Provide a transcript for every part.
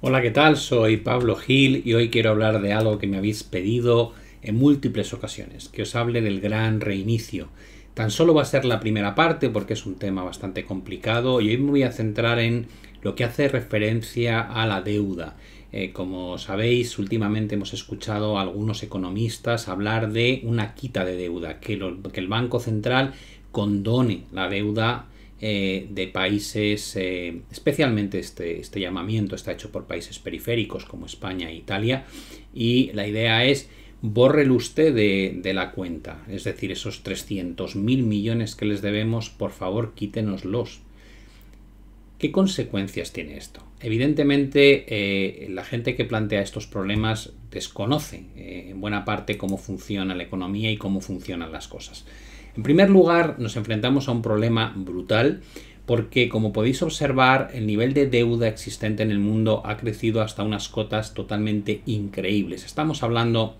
Hola, ¿qué tal? Soy Pablo Gil y hoy quiero hablar de algo que me habéis pedido en múltiples ocasiones, que os hable del gran reinicio. Tan solo va a ser la primera parte porque es un tema bastante complicado y hoy me voy a centrar en lo que hace referencia a la deuda. Eh, como sabéis, últimamente hemos escuchado a algunos economistas hablar de una quita de deuda, que, que el Banco Central condone la deuda eh, de países, eh, especialmente este, este, llamamiento está hecho por países periféricos como España e Italia, y la idea es el usted de, la cuenta, es decir, esos 300.000 millones que les debemos, por favor, quítenoslos. ¿Qué consecuencias tiene esto? Evidentemente, eh, la gente que plantea estos problemas desconoce en buena parte cómo funciona la economía y cómo funcionan las cosas. En primer lugar, nos enfrentamos a un problema brutal porque, como podéis observar, el nivel de deuda existente en el mundo ha crecido hasta unas cotas totalmente increíbles. Estamos hablando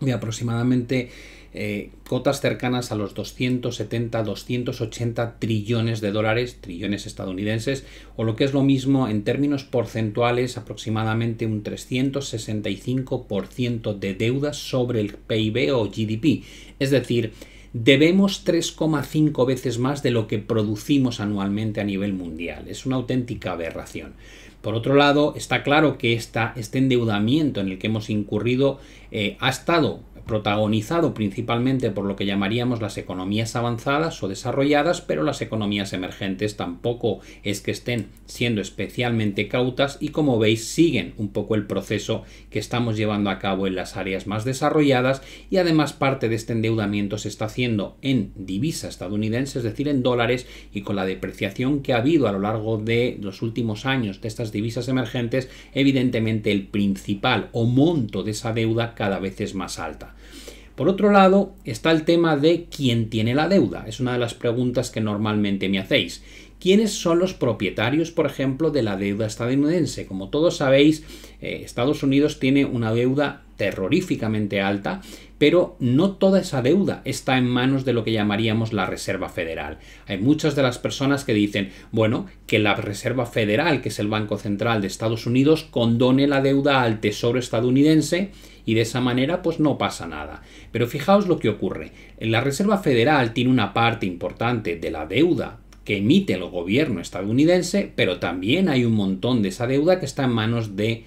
de aproximadamente eh, cotas cercanas a los 270, 280 trillones de dólares, trillones estadounidenses, o lo que es lo mismo en términos porcentuales, aproximadamente un 365% de deuda sobre el PIB o GDP. Es decir, debemos 3,5 veces más de lo que producimos anualmente a nivel mundial. Es una auténtica aberración. Por otro lado, está claro que este endeudamiento en el que hemos incurrido eh, ha estado protagonizado principalmente por lo que llamaríamos las economías avanzadas o desarrolladas, pero las economías emergentes tampoco es que estén siendo especialmente cautas y como veis siguen un poco el proceso que estamos llevando a cabo en las áreas más desarrolladas y además parte de este endeudamiento se está haciendo en divisa estadounidense, es decir, en dólares y con la depreciación que ha habido a lo largo de los últimos años de estas divisas emergentes, evidentemente el principal o monto de esa deuda cada vez es más alta. Por otro lado, está el tema de quién tiene la deuda. Es una de las preguntas que normalmente me hacéis. ¿Quiénes son los propietarios, por ejemplo, de la deuda estadounidense? Como todos sabéis, eh, Estados Unidos tiene una deuda terroríficamente alta, pero no toda esa deuda está en manos de lo que llamaríamos la Reserva Federal. Hay muchas de las personas que dicen, bueno, que la Reserva Federal, que es el Banco Central de Estados Unidos, condone la deuda al Tesoro estadounidense y de esa manera pues no pasa nada. Pero fijaos lo que ocurre. La Reserva Federal tiene una parte importante de la deuda que emite el gobierno estadounidense, pero también hay un montón de esa deuda que está en manos de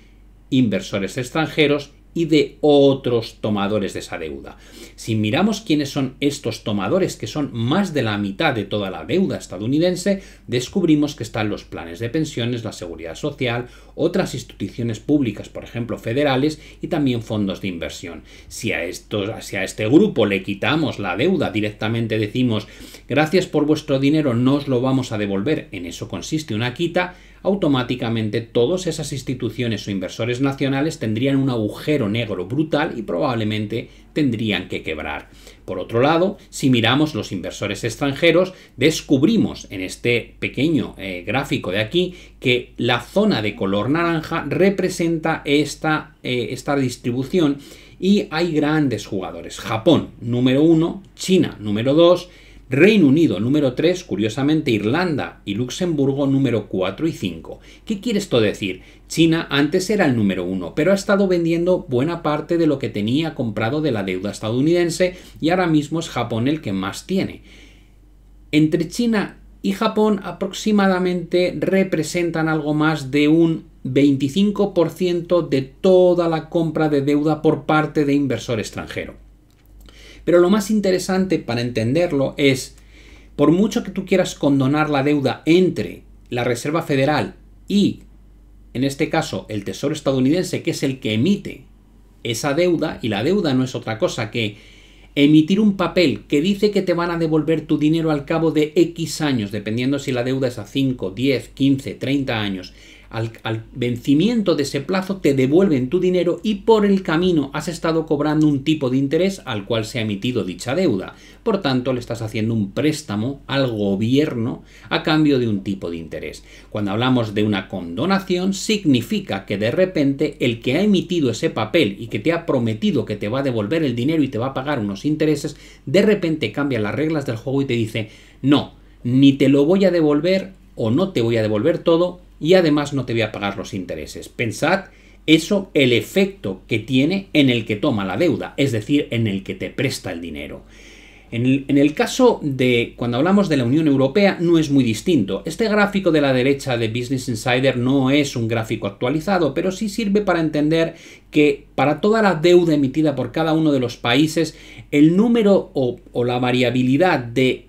inversores extranjeros y de otros tomadores de esa deuda. Si miramos quiénes son estos tomadores, que son más de la mitad de toda la deuda estadounidense, descubrimos que están los planes de pensiones, la seguridad social, otras instituciones públicas, por ejemplo, federales, y también fondos de inversión. Si a, estos, este grupo le quitamos la deuda, directamente decimos, gracias por vuestro dinero, no os lo vamos a devolver, en eso consiste una quita, automáticamente todas esas instituciones o inversores nacionales tendrían un agujero negro brutal y probablemente tendrían que quebrar. Por otro lado, si miramos los inversores extranjeros, descubrimos en este pequeño eh, gráfico de aquí que la zona de color naranja representa esta, eh, esta distribución y hay grandes jugadores. Japón número uno, China número 2, Reino Unido número 3, curiosamente Irlanda y Luxemburgo número 4 y 5. ¿Qué quiere esto decir? China antes era el número 1, pero ha estado vendiendo buena parte de lo que tenía comprado de la deuda estadounidense y ahora mismo es Japón el que más tiene. Entre China y Japón aproximadamente representan algo más de un 25% de toda la compra de deuda por parte de inversor extranjero. Pero lo más interesante para entenderlo es, por mucho que tú quieras condonar la deuda entre la Reserva Federal y, en este caso, el Tesoro estadounidense, que es el que emite esa deuda, y la deuda no es otra cosa que emitir un papel que dice que te van a devolver tu dinero al cabo de X años, dependiendo si la deuda es a 5, 10, 15, 30 años, al, vencimiento de ese plazo te devuelven tu dinero y por el camino has estado cobrando un tipo de interés al cual se ha emitido dicha deuda. Por tanto, le estás haciendo un préstamo al gobierno a cambio de un tipo de interés. Cuando hablamos de una condonación, significa que de repente el que ha emitido ese papel y que te ha prometido que te va a devolver el dinero y te va a pagar unos intereses, de repente cambia las reglas del juego y te dice, no, ni te lo voy a devolver o no te voy a devolver todo y además no te voy a pagar los intereses. Pensad eso, el efecto que tiene en el que toma la deuda, es decir, en el que te presta el dinero. En el, caso de cuando hablamos de la Unión Europea no es muy distinto. Este gráfico de la derecha de Business Insider no es un gráfico actualizado, pero sí sirve para entender que para toda la deuda emitida por cada uno de los países, el número o, o la variabilidad de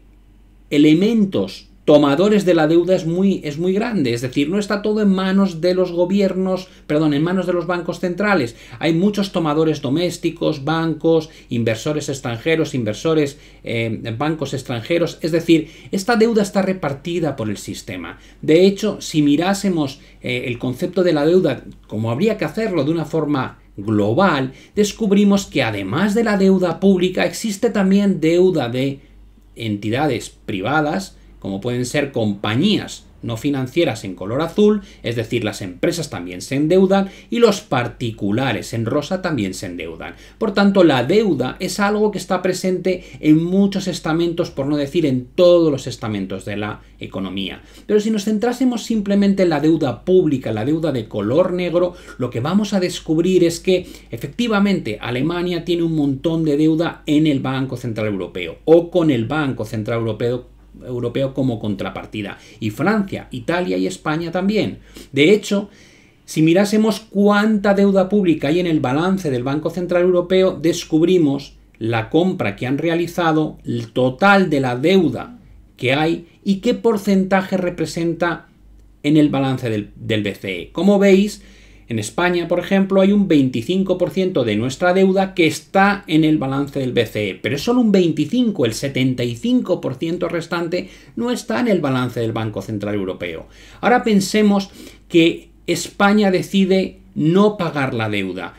elementos tomadores de la deuda es muy, es muy grande. Es decir, no está todo en manos de los gobiernos, perdón, en manos de los bancos centrales. Hay muchos tomadores domésticos, bancos, inversores extranjeros, inversores, eh, bancos extranjeros. Es decir, esta deuda está repartida por el sistema. De hecho, si mirásemos eh, el concepto de la deuda como habría que hacerlo de una forma global, descubrimos que además de la deuda pública existe también deuda de entidades privadas, como pueden ser compañías no financieras en color azul, es decir, las empresas también se endeudan y los particulares en rosa también se endeudan. Por tanto, la deuda es algo que está presente en muchos estamentos, por no decir en todos los estamentos de la economía. Pero si nos centrásemos simplemente en la deuda pública, la deuda de color negro, lo que vamos a descubrir es que efectivamente Alemania tiene un montón de deuda en el Banco Central Europeo o con el Banco Central Europeo europeo como contrapartida. Y Francia, Italia y España también. De hecho, si mirásemos cuánta deuda pública hay en el balance del Banco Central Europeo, descubrimos la compra que han realizado, el total de la deuda que hay y qué porcentaje representa en el balance del, del BCE. Como veis, en España, por ejemplo, hay un 25% de nuestra deuda que está en el balance del BCE, pero es solo un 25%, el 75% restante no está en el balance del Banco Central Europeo. Ahora pensemos que España decide no pagar la deuda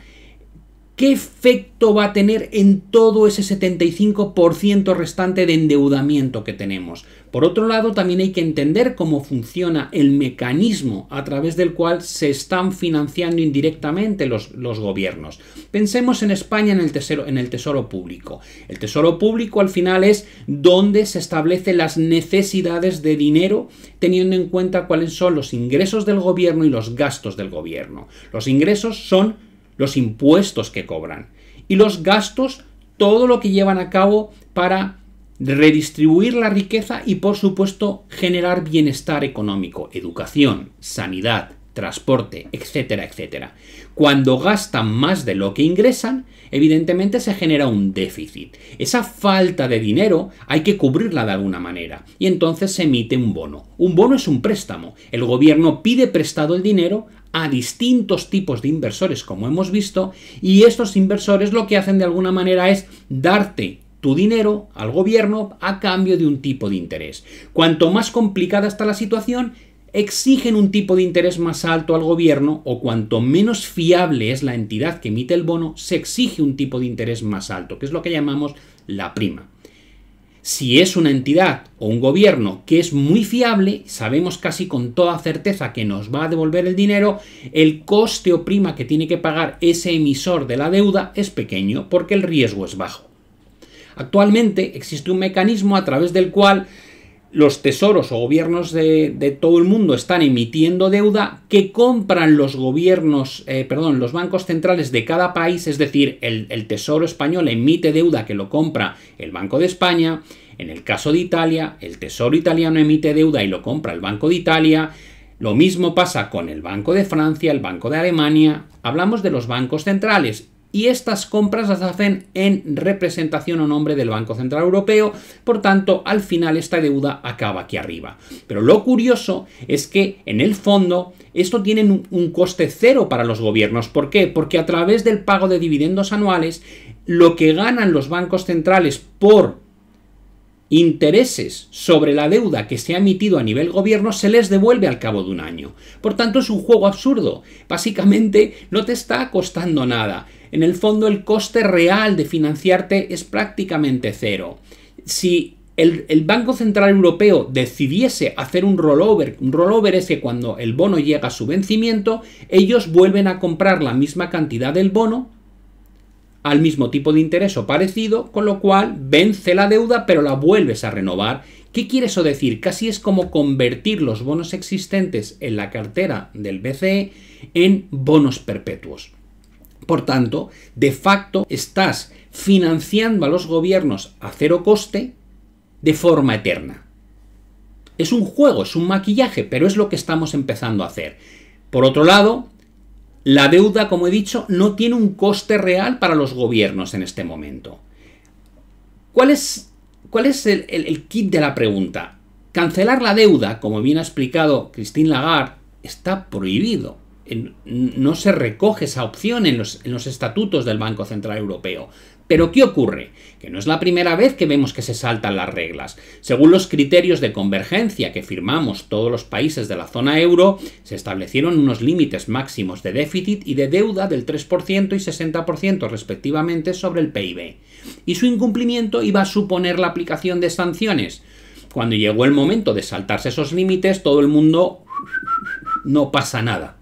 ¿Qué efecto va a tener en todo ese 75% restante de endeudamiento que tenemos? Por otro lado, también hay que entender cómo funciona el mecanismo a través del cual se están financiando indirectamente los, los gobiernos. Pensemos en España en el, tesoro, en el tesoro público. El tesoro público al final es donde se establecen las necesidades de dinero teniendo en cuenta cuáles son los ingresos del gobierno y los gastos del gobierno. Los ingresos son los impuestos que cobran y los gastos, todo lo que llevan a cabo para redistribuir la riqueza y por supuesto generar bienestar económico, educación, sanidad, transporte, etcétera, etcétera. Cuando gastan más de lo que ingresan, evidentemente se genera un déficit. Esa falta de dinero hay que cubrirla de alguna manera y entonces se emite un bono. Un bono es un préstamo. El gobierno pide prestado el dinero a distintos tipos de inversores, como hemos visto, y estos inversores lo que hacen de alguna manera es darte tu dinero al gobierno a cambio de un tipo de interés. Cuanto más complicada está la situación, exigen un tipo de interés más alto al gobierno o cuanto menos fiable es la entidad que emite el bono, se exige un tipo de interés más alto, que es lo que llamamos la prima. Si es una entidad o un gobierno que es muy fiable, sabemos casi con toda certeza que nos va a devolver el dinero, el coste o prima que tiene que pagar ese emisor de la deuda es pequeño porque el riesgo es bajo. Actualmente existe un mecanismo a través del cual los tesoros o gobiernos de, todo el mundo están emitiendo deuda que compran los gobiernos, eh, perdón, los bancos centrales de cada país, es decir, el, Tesoro español emite deuda que lo compra el Banco de España, en el caso de Italia, el Tesoro italiano emite deuda y lo compra el Banco de Italia, lo mismo pasa con el Banco de Francia, el Banco de Alemania, hablamos de los bancos centrales y estas compras las hacen en representación o nombre del Banco Central Europeo, por tanto, al final esta deuda acaba aquí arriba. Pero lo curioso es que en el fondo esto tiene un, coste cero para los gobiernos. ¿Por qué? Porque a través del pago de dividendos anuales, lo que ganan los bancos centrales por intereses sobre la deuda que se ha emitido a nivel gobierno se les devuelve al cabo de un año. Por tanto, es un juego absurdo. Básicamente, no te está costando nada. En el fondo, el coste real de financiarte es prácticamente cero. Si el, Banco Central Europeo decidiese hacer un rollover, un rollover es que cuando el bono llega a su vencimiento, ellos vuelven a comprar la misma cantidad del bono al mismo tipo de interés o parecido, con lo cual vence la deuda pero la vuelves a renovar. ¿Qué quiere eso decir? Casi es como convertir los bonos existentes en la cartera del BCE en bonos perpetuos. Por tanto, de facto estás financiando a los gobiernos a cero coste de forma eterna. Es un juego, es un maquillaje, pero es lo que estamos empezando a hacer. Por otro lado, la deuda, como he dicho, no tiene un coste real para los gobiernos en este momento. ¿Cuál es, cuál es el, kit de la pregunta? Cancelar la deuda, como bien ha explicado Christine Lagarde, está prohibido. No se recoge esa opción en los, en los estatutos del Banco Central Europeo. Pero ¿qué ocurre? Que no es la primera vez que vemos que se saltan las reglas. Según los criterios de convergencia que firmamos todos los países de la zona euro, se establecieron unos límites máximos de déficit y de deuda del 3% y 60% respectivamente sobre el PIB. Y su incumplimiento iba a suponer la aplicación de sanciones. Cuando llegó el momento de saltarse esos límites, todo el mundo... no pasa nada.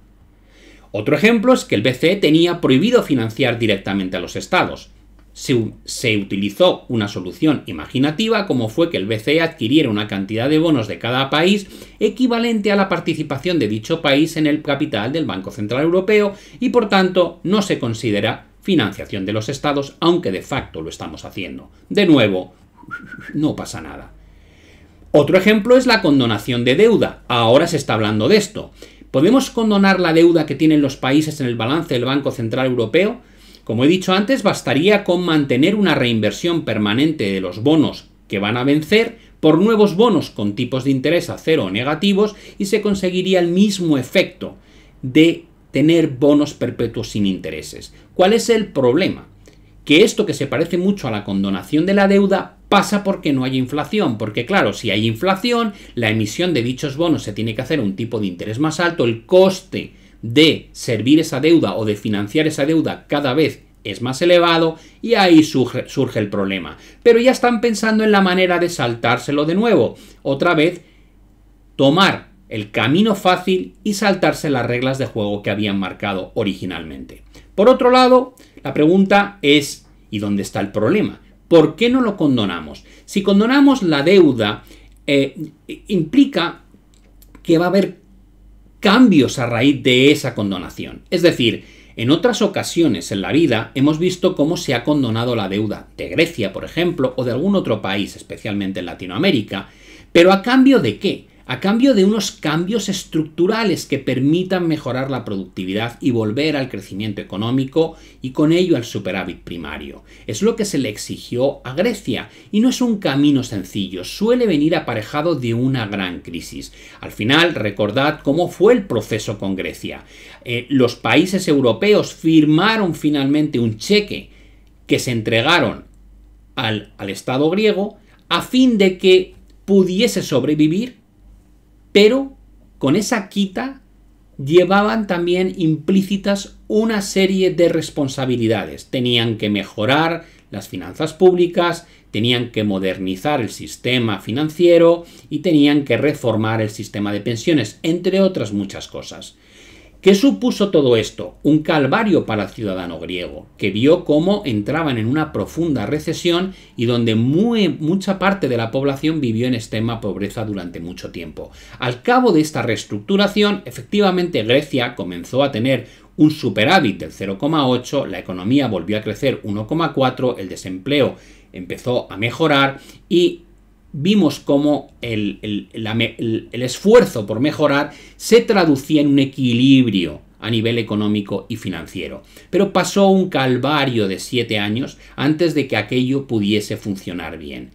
Otro ejemplo es que el BCE tenía prohibido financiar directamente a los estados se, utilizó una solución imaginativa como fue que el BCE adquiriera una cantidad de bonos de cada país equivalente a la participación de dicho país en el capital del Banco Central Europeo y por tanto no se considera financiación de los estados, aunque de facto lo estamos haciendo. De nuevo, no pasa nada. Otro ejemplo es la condonación de deuda. Ahora se está hablando de esto. ¿Podemos condonar la deuda que tienen los países en el balance del Banco Central Europeo? Como he dicho antes, bastaría con mantener una reinversión permanente de los bonos que van a vencer por nuevos bonos con tipos de interés a cero o negativos y se conseguiría el mismo efecto de tener bonos perpetuos sin intereses. ¿Cuál es el problema? Que esto que se parece mucho a la condonación de la deuda pasa porque no hay inflación, porque claro, si hay inflación, la emisión de dichos bonos se tiene que hacer un tipo de interés más alto, el coste de servir esa deuda o de financiar esa deuda cada vez es más elevado y ahí surge, el problema. Pero ya están pensando en la manera de saltárselo de nuevo. Otra vez, tomar el camino fácil y saltarse las reglas de juego que habían marcado originalmente. Por otro lado, la pregunta es, ¿y dónde está el problema? ¿Por qué no lo condonamos? Si condonamos la deuda, eh, implica que va a haber cambios a raíz de esa condonación. Es decir, en otras ocasiones en la vida hemos visto cómo se ha condonado la deuda de Grecia, por ejemplo, o de algún otro país, especialmente en Latinoamérica, pero a cambio de qué? a cambio de unos cambios estructurales que permitan mejorar la productividad y volver al crecimiento económico y con ello al superávit primario. Es lo que se le exigió a Grecia y no es un camino sencillo, suele venir aparejado de una gran crisis. Al final, recordad cómo fue el proceso con Grecia. Eh, los países europeos firmaron finalmente un cheque que se entregaron al, al Estado griego a fin de que pudiese sobrevivir pero con esa quita llevaban también implícitas una serie de responsabilidades. Tenían que mejorar las finanzas públicas, tenían que modernizar el sistema financiero y tenían que reformar el sistema de pensiones, entre otras muchas cosas. ¿Qué supuso todo esto? Un calvario para el ciudadano griego, que vio cómo entraban en una profunda recesión y donde mucha parte de la población vivió en extrema pobreza durante mucho tiempo. Al cabo de esta reestructuración, efectivamente Grecia comenzó a tener un superávit del 0,8, la economía volvió a crecer 1,4, el desempleo empezó a mejorar y vimos cómo el, esfuerzo por mejorar se traducía en un equilibrio a nivel económico y financiero. Pero pasó un calvario de siete años antes de que aquello pudiese funcionar bien.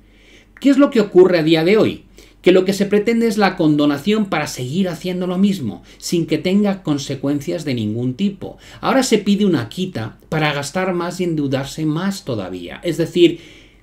¿Qué es lo que ocurre a día de hoy? Que lo que se pretende es la condonación para seguir haciendo lo mismo, sin que tenga consecuencias de ningún tipo. Ahora se pide una quita para gastar más y endeudarse más todavía. Es decir,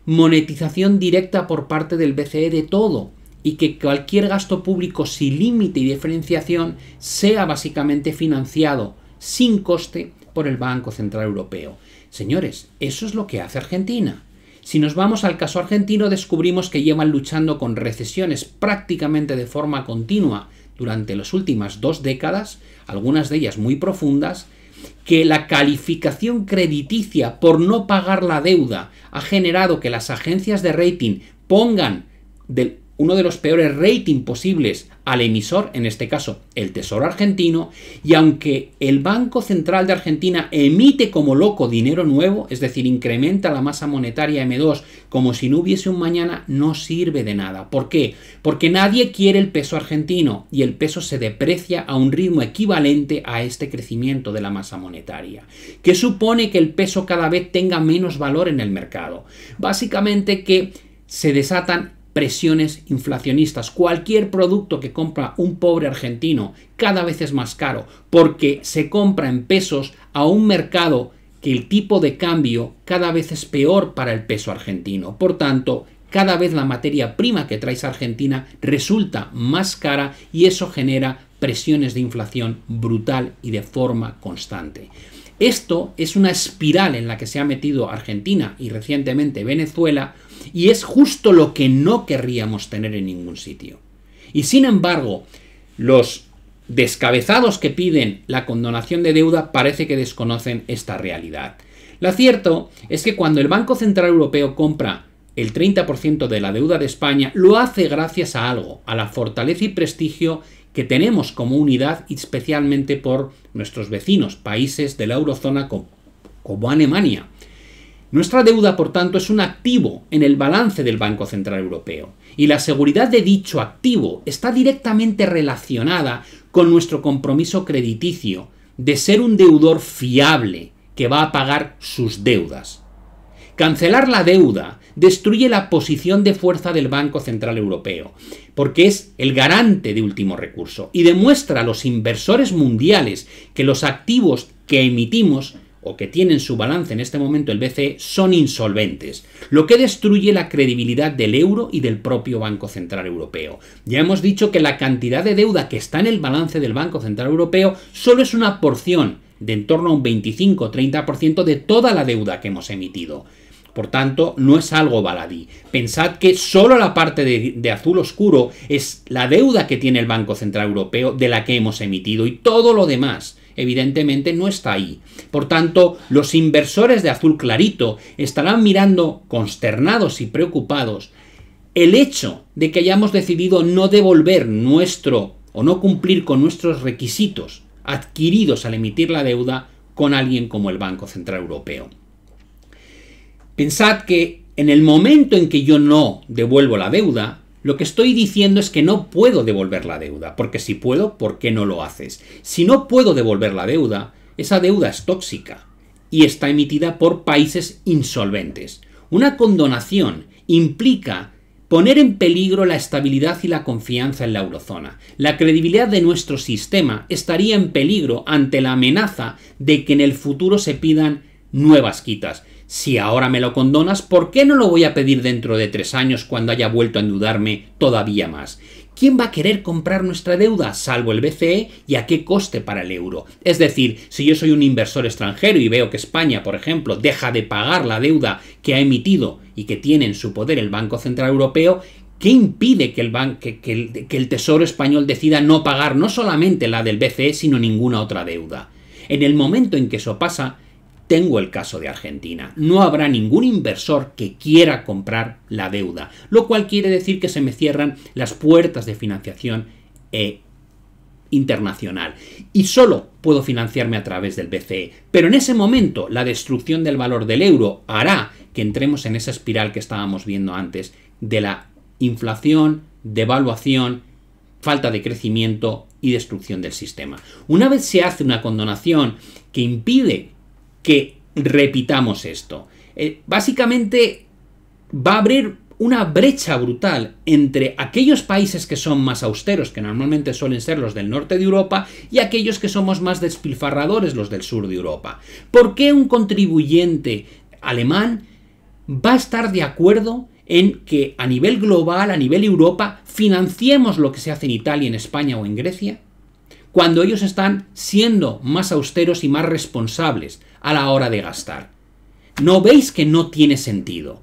monetización directa por parte del BCE de todo y que cualquier gasto público sin límite y diferenciación sea básicamente financiado sin coste por el Banco Central Europeo. Señores, eso es lo que hace Argentina. Si nos vamos al caso argentino, descubrimos que llevan luchando con recesiones prácticamente de forma continua durante las últimas dos décadas, algunas de ellas muy profundas, que la calificación crediticia por no pagar la deuda ha generado que las agencias de rating pongan del uno de los peores rating posibles al emisor, en este caso el Tesoro argentino, y aunque el Banco Central de Argentina emite como loco dinero nuevo, es decir, incrementa la masa monetaria M2 como si no hubiese un mañana, no sirve de nada. ¿Por qué? Porque nadie quiere el peso argentino y el peso se deprecia a un ritmo equivalente a este crecimiento de la masa monetaria, que supone que el peso cada vez tenga menos valor en el mercado. Básicamente que se desatan presiones inflacionistas. Cualquier producto que compra un pobre argentino cada vez es más caro porque se compra en pesos a un mercado que el tipo de cambio cada vez es peor para el peso argentino. Por tanto, cada vez la materia prima que traes a Argentina resulta más cara y eso genera presiones de inflación brutal y de forma constante. Esto es una espiral en la que se ha metido Argentina y recientemente Venezuela y es justo lo que no querríamos tener en ningún sitio. Y sin embargo, los descabezados que piden la condonación de deuda parece que desconocen esta realidad. Lo cierto es que cuando el Banco Central Europeo compra el 30% de la deuda de España, lo hace gracias a algo, a la fortaleza y prestigio que tenemos como unidad, y especialmente por nuestros vecinos, países de la eurozona como Alemania. Nuestra deuda, por tanto, es un activo en el balance del Banco Central Europeo, y la seguridad de dicho activo está directamente relacionada con nuestro compromiso crediticio de ser un deudor fiable que va a pagar sus deudas. Cancelar la deuda destruye la posición de fuerza del Banco Central Europeo, porque es el garante de último recurso y demuestra a los inversores mundiales que los activos que emitimos que tienen su balance en este momento el BCE son insolventes, lo que destruye la credibilidad del euro y del propio Banco Central Europeo. Ya hemos dicho que la cantidad de deuda que está en el balance del Banco Central Europeo solo es una porción de en torno a un 25-30% de toda la deuda que hemos emitido. Por tanto, no es algo baladí. Pensad que solo la parte de, azul oscuro es la deuda que tiene el Banco Central Europeo de la que hemos emitido y todo lo demás evidentemente no está ahí. Por tanto, los inversores de azul clarito estarán mirando consternados y preocupados el hecho de que hayamos decidido no devolver nuestro o no cumplir con nuestros requisitos adquiridos al emitir la deuda con alguien como el Banco Central Europeo. Pensad que en el momento en que yo no devuelvo la deuda, lo que estoy diciendo es que no puedo devolver la deuda, porque si puedo, ¿por qué no lo haces? Si no puedo devolver la deuda, esa deuda es tóxica y está emitida por países insolventes. Una condonación implica poner en peligro la estabilidad y la confianza en la eurozona. La credibilidad de nuestro sistema estaría en peligro ante la amenaza de que en el futuro se pidan nuevas quitas. Si ahora me lo condonas, ¿por qué no lo voy a pedir dentro de tres años cuando haya vuelto a endeudarme todavía más? ¿Quién va a querer comprar nuestra deuda salvo el BCE y a qué coste para el euro? Es decir, si yo soy un inversor extranjero y veo que España, por ejemplo, deja de pagar la deuda que ha emitido y que tiene en su poder el Banco Central Europeo, ¿Qué impide que el, que el, Tesoro español decida no pagar no solamente la del BCE, sino ninguna otra deuda? En el momento en que eso pasa, tengo el caso de Argentina. No habrá ningún inversor que quiera comprar la deuda, lo cual quiere decir que se me cierran las puertas de financiación eh, internacional. Y solo puedo financiarme a través del BCE. Pero en ese momento la destrucción del valor del euro hará que entremos en esa espiral que estábamos viendo antes de la inflación, devaluación, falta de crecimiento y destrucción del sistema. Una vez se hace una condonación que impide que repitamos esto. Eh, básicamente va a abrir una brecha brutal entre aquellos países que son más austeros, que normalmente suelen ser los del norte de Europa, y aquellos que somos más despilfarradores, los del sur de Europa. ¿Por qué un contribuyente alemán va a estar de acuerdo en que a nivel global, a nivel Europa, financiemos lo que se hace en Italia, en España o en Grecia? Cuando ellos están siendo más austeros y más responsables a la hora de gastar. ¿No veis que no tiene sentido?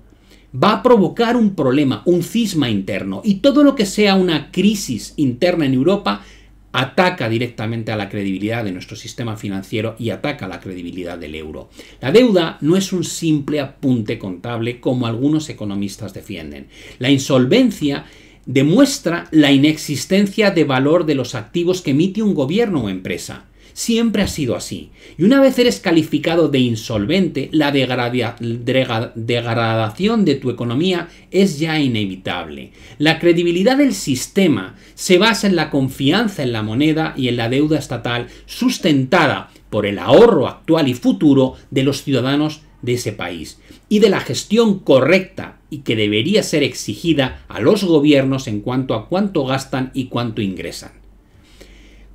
Va a provocar un problema, un cisma interno, y todo lo que sea una crisis interna en Europa ataca directamente a la credibilidad de nuestro sistema financiero y ataca la credibilidad del euro. La deuda no es un simple apunte contable como algunos economistas defienden. La insolvencia demuestra la inexistencia de valor de los activos que emite un gobierno o empresa. Siempre ha sido así. Y una vez eres calificado de insolvente, la degradación de tu economía es ya inevitable. La credibilidad del sistema se basa en la confianza en la moneda y en la deuda estatal sustentada por el ahorro actual y futuro de los ciudadanos de ese país y de la gestión correcta y que debería ser exigida a los gobiernos en cuanto a cuánto gastan y cuánto ingresan.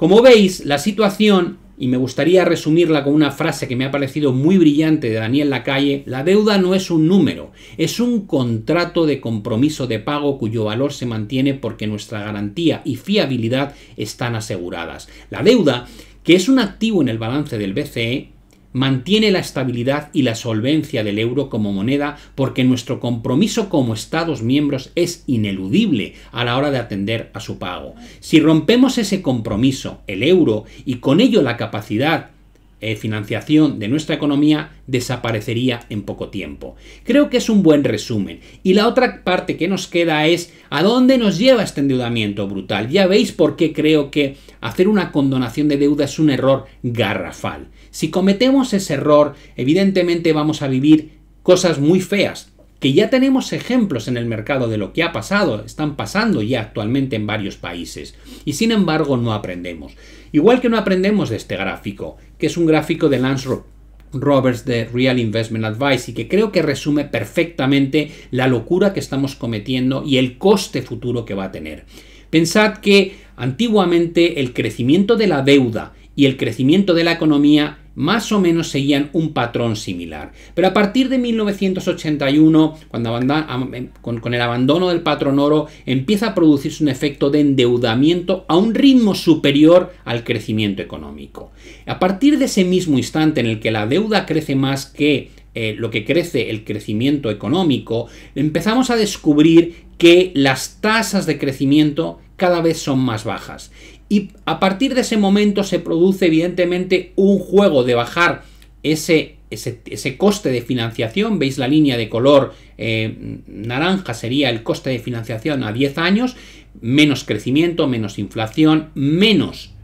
Como veis, la situación, y me gustaría resumirla con una frase que me ha parecido muy brillante de Daniel Lacalle, la deuda no es un número, es un contrato de compromiso de pago cuyo valor se mantiene porque nuestra garantía y fiabilidad están aseguradas. La deuda, que es un activo en el balance del BCE, mantiene la estabilidad y la solvencia del euro como moneda porque nuestro compromiso como Estados miembros es ineludible a la hora de atender a su pago. Si rompemos ese compromiso, el euro, y con ello la capacidad de eh, financiación de nuestra economía desaparecería en poco tiempo. Creo que es un buen resumen. Y la otra parte que nos queda es a dónde nos lleva este endeudamiento brutal. Ya veis por qué creo que hacer una condonación de deuda es un error garrafal. Si cometemos ese error, evidentemente vamos a vivir cosas muy feas, que ya tenemos ejemplos en el mercado de lo que ha pasado, están pasando ya actualmente en varios países, y sin embargo no aprendemos. Igual que no aprendemos de este gráfico, que es un gráfico de Lance Roberts de Real Investment Advice y que creo que resume perfectamente la locura que estamos cometiendo y el coste futuro que va a tener. Pensad que antiguamente el crecimiento de la deuda y el crecimiento de la economía más o menos seguían un patrón similar. Pero a partir de 1981, cuando em, con, el abandono del patrón oro, empieza a producirse un efecto de endeudamiento a un ritmo superior al crecimiento económico. A partir de ese mismo instante en el que la deuda crece más que eh, lo que crece el crecimiento económico, empezamos a descubrir que las tasas de crecimiento cada vez son más bajas. Y a partir de ese momento se produce evidentemente un juego de bajar ese, ese, coste de financiación. Veis la línea de color eh, naranja sería el coste de financiación a 10 años, menos crecimiento, menos inflación, menos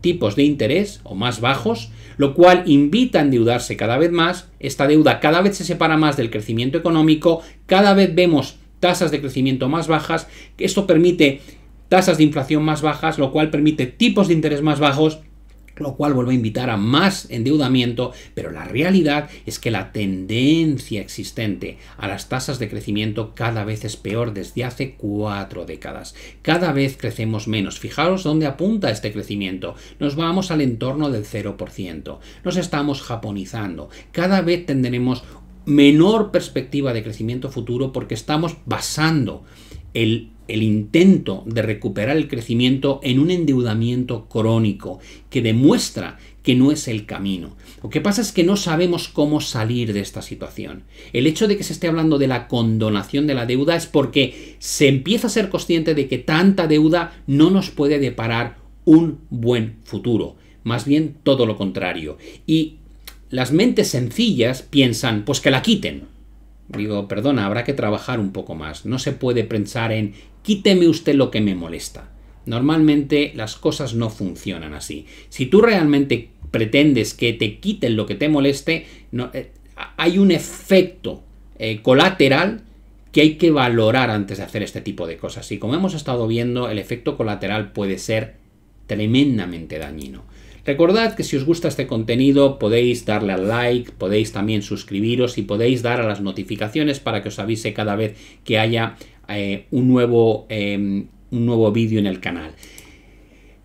tipos de interés o más bajos, lo cual invita a endeudarse cada vez más. Esta deuda cada vez se separa más del crecimiento económico, cada vez vemos tasas de crecimiento más bajas. Esto permite tasas de inflación más bajas, lo cual permite tipos de interés más bajos lo cual vuelve a invitar a más endeudamiento, pero la realidad es que la tendencia existente a las tasas de crecimiento cada vez es peor desde hace cuatro décadas. Cada vez crecemos menos. Fijaros dónde apunta este crecimiento. Nos vamos al entorno del 0%. Nos estamos japonizando. Cada vez tendremos menor perspectiva de crecimiento futuro porque estamos basando el el intento de recuperar el crecimiento en un endeudamiento crónico que demuestra que no es el camino. Lo que pasa es que no sabemos cómo salir de esta situación. El hecho de que se esté hablando de la condonación de la deuda es porque se empieza a ser consciente de que tanta deuda no nos puede deparar un buen futuro. Más bien todo lo contrario. Y las mentes sencillas piensan, pues que la quiten. Digo, perdona, habrá que trabajar un poco más. No se puede pensar en quíteme usted lo que me molesta. Normalmente las cosas no funcionan así. Si tú realmente pretendes que te quiten lo que te moleste, eh, hay un efecto eh, colateral que hay que valorar antes de hacer este tipo de cosas. Y como hemos estado viendo, el efecto colateral puede ser tremendamente dañino. Recordad que si os gusta este contenido podéis darle al like, podéis también suscribiros y podéis dar a las notificaciones para que os avise cada vez que haya eh, un nuevo, em, nuevo vídeo en el canal.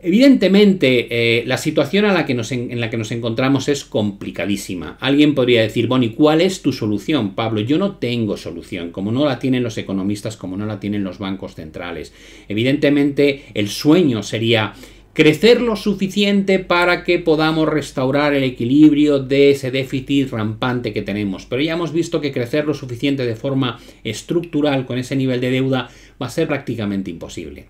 Evidentemente, eh, la situación a la que en, la que nos encontramos es complicadísima. Alguien podría decir, bueno, ¿y cuál es tu solución, Pablo? Yo no tengo solución, como no la tienen los economistas, como no la tienen los bancos centrales. Evidentemente, el sueño sería crecer lo suficiente para que podamos restaurar el equilibrio de ese déficit rampante que tenemos. Pero ya hemos visto que crecer lo suficiente de forma estructural con ese nivel de deuda va a ser prácticamente imposible.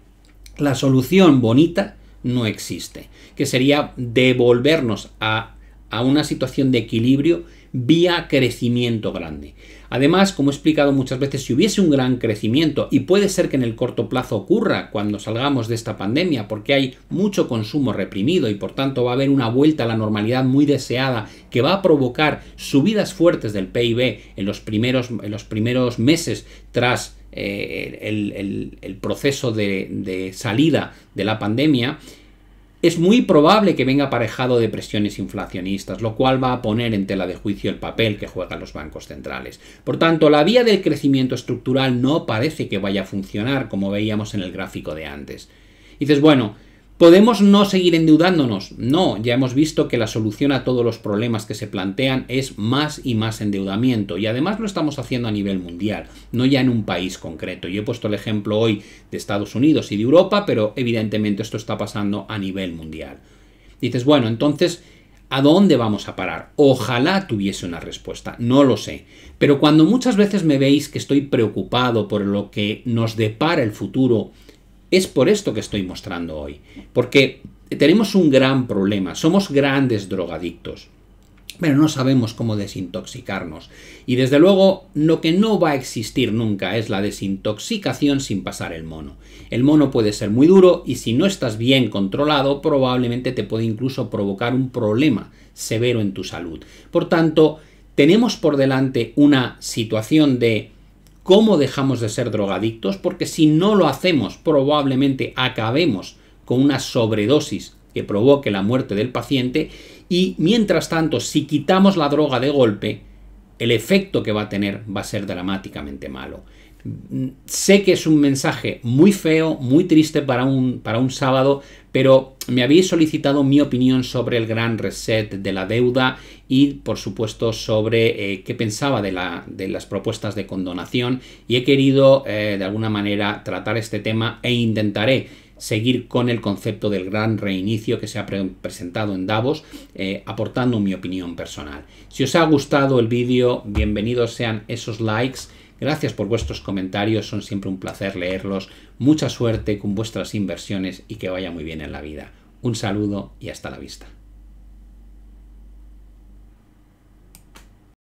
La solución bonita no existe, que sería devolvernos a a una situación de equilibrio vía crecimiento grande. Además, como he explicado muchas veces, si hubiese un gran crecimiento, y puede ser que en el corto plazo ocurra cuando salgamos de esta pandemia, porque hay mucho consumo reprimido y por tanto va a haber una vuelta a la normalidad muy deseada que va a provocar subidas fuertes del PIB en los primeros, en los primeros meses tras eh, el, proceso de salida de la pandemia, es muy probable que venga aparejado de presiones inflacionistas, lo cual va a poner en tela de juicio el papel que juegan los bancos centrales. Por tanto, la vía del crecimiento estructural no parece que vaya a funcionar como veíamos en el gráfico de antes. dices, bueno, ¿Podemos no seguir endeudándonos? No, ya hemos visto que la solución a todos los problemas que se plantean es más y más endeudamiento y además lo estamos haciendo a nivel mundial, no ya en un país concreto. Yo he puesto el ejemplo hoy de Estados Unidos y de Europa, pero evidentemente esto está pasando a nivel mundial. Dices, bueno, entonces, ¿a dónde vamos a parar? Ojalá tuviese una respuesta, no lo sé. Pero cuando muchas veces me veis que estoy preocupado por lo que nos depara el futuro, es por esto que estoy mostrando hoy, porque tenemos un gran problema, somos grandes drogadictos pero no sabemos cómo desintoxicarnos. Y desde luego, lo que no va a existir nunca es la desintoxicación sin pasar el mono. El mono puede ser muy duro y si no estás bien controlado, probablemente te puede incluso provocar un problema severo en tu salud. Por tanto, tenemos por delante una situación de cómo dejamos de ser drogadictos, porque si no lo hacemos probablemente acabemos con una sobredosis que provoque la muerte del paciente y mientras tanto si quitamos la droga de golpe, el efecto que va a tener va a ser dramáticamente malo. Sé que es un mensaje muy feo, muy triste para un, sábado, pero me habéis solicitado mi opinión sobre el gran reset de la deuda y por supuesto sobre eh, qué pensaba de, las propuestas de condonación y he querido eh, de alguna manera tratar este tema e intentaré seguir con el concepto del gran reinicio que se ha presentado en Davos, eh, aportando mi opinión personal. Si os ha gustado el vídeo, bienvenidos sean esos likes Gracias por vuestros comentarios, son siempre un placer leerlos. Mucha suerte con vuestras inversiones y que vaya muy bien en la vida. Un saludo y hasta la vista.